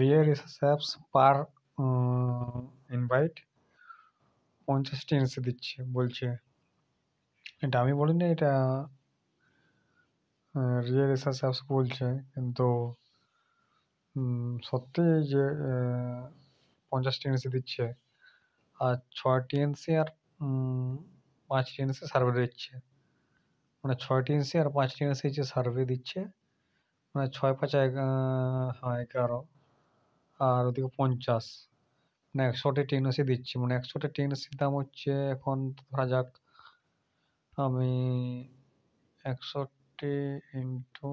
রিয়ার রিসেপস পার invite পঞ্চাশটি NC দিচ্ছে বলছে এটা আমি বলিনি এটা রিয়ার রিসেপস বলছে কিন্তু সত্যি যে পঞ্চাশটি এনসি দিচ্ছে আর ছয়টি এনসি আর পাঁচটি এনসি সার্ভে দিচ্ছে মানে ছয়টি এনসি আর পাঁচটি এনসি যে সার্ভে দিচ্ছে মানে ছয় পাঁচ এগারো হ্যাঁ এগারো আর ওদিকে পঞ্চাশ মানে একশোটি টেন এসি দিচ্ছি মানে একশোটি টেন দাম হচ্ছে এখন ধরা যাক আমি একশোটি ইন্টু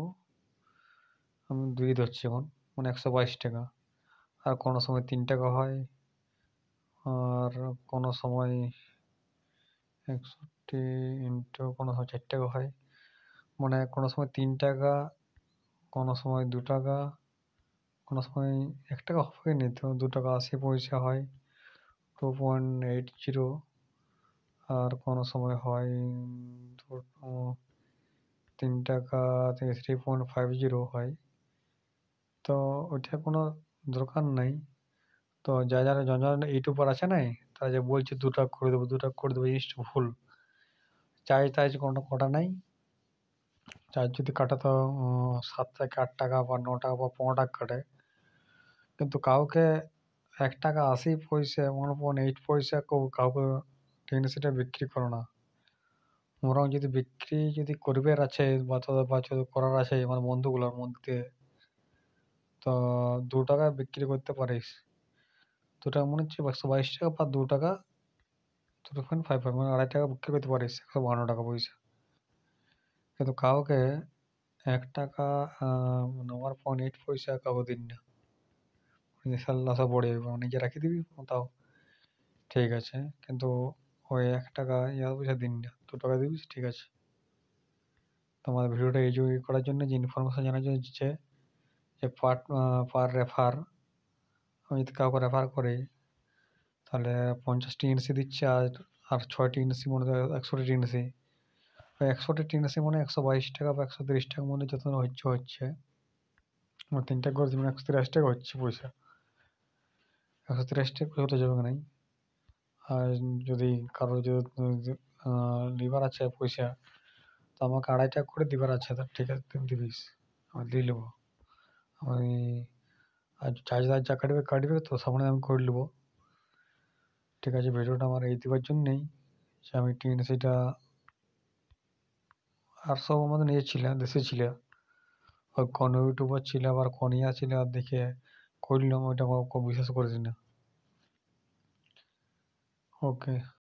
আমি দুই ধরছি এখন মানে একশো বাইশ টাকা আর কোনো সময় তিন টাকা হয় আর কোনো সময় একষট্টি ইন্টু কোনো সময় চার টাকা হয় মানে কোনো সময় তিন টাকা কোনো সময় দু টাকা কোনো সময় এক টাকা হয়নি তো দু টাকা আশি পয়সা হয় টু পয়েন্ট এইট জিরো আর কোনো সময় হয় তিন টাকা থেকে থ্রি পয়েন্ট ফাইভ জিরো হয় তো ওইটা কোনো দরকার নেই তো যা যারা জন ইউটিউবার আছে নাই তারা যে বলছে দুটা করে দেবো দুটা করে দেবো জিনিসটা ভুল চার্জ টার্জ কোনো কটা নাই চার্জ যদি কাটা তো সাত থেকে আট টাকা বা ন টাকা বা পনেরো টাকা কাটে কিন্তু কাউকে এক টাকা আশি পয়সা ওয়ান পয়েন্ট এইট পয়সা কাউকে কিনে সেটা বিক্রি করো না বরং যদি বিক্রি যদি করবার আছে বা তাদের বা করার আছে আমার বন্ধুগুলোর মধ্যে তো দু টাকা বিক্রি করতে পারিস দু মনে হচ্ছে একশো বাইশ টাকা বা দু টাকা টু পয়েন্ট ফাইভ ফাইভ মানে আড়াই টাকা বিক্রি করতে পারিস একশো বাহান্ন টাকা পয়সা কিন্তু কাউকে এক টাকা ওয়ান পয়েন্ট এইট পয়সা কাউ দিন না সাল্লাশা পড়ে মানে নিজে রাখি দিবি তাও ঠিক আছে কিন্তু ওই এক টাকা ইয়া পয়সা দিন না দু টাকা দিবি ঠিক আছে তোমার ভিডিওটা এজুকেট করার জন্য যে ইনফরমেশান জানার জন্য দিচ্ছে যে পার পার রেফার আমি যদি কাউকে রেফার করি তাহলে পঞ্চাশটি এনসি দিচ্ছে আর আর ছয়টি এনসি মনে হয় একশোটি টিএনসি ওই একশোটি টিএনসি মনে একশো বাইশ টাকা বা একশো তিরিশ টাকা মনে যত হচ্ছে হচ্ছে তিন টাকা করে মানে একশো তিরিশ টাকা হচ্ছে পয়সা একশো তিরাশিটা হলে যাবে নাই আর যদি কারোর যদি লিভার আছে পয়সা তো আমাকে আড়াই টাকা করে দিবার আছে তা ঠিক আছে তুমি দিবিস আমি দিয়ে নেবো আমি আর চার্জ যা কাটবে কাটবে তো সামনে আমি করে নেবো ঠিক আছে ভিডিওটা আমার এই দেওয়ার জন্যেই যে আমি টিন সেটা আর সব আমাদের নিয়ে ছিল দেশে ছিল আর কোন ইউটিউবার ছিল আবার কোন ইয়া ছিল আর দেখে করলাম ওইটা বিশ্বাস করেছি না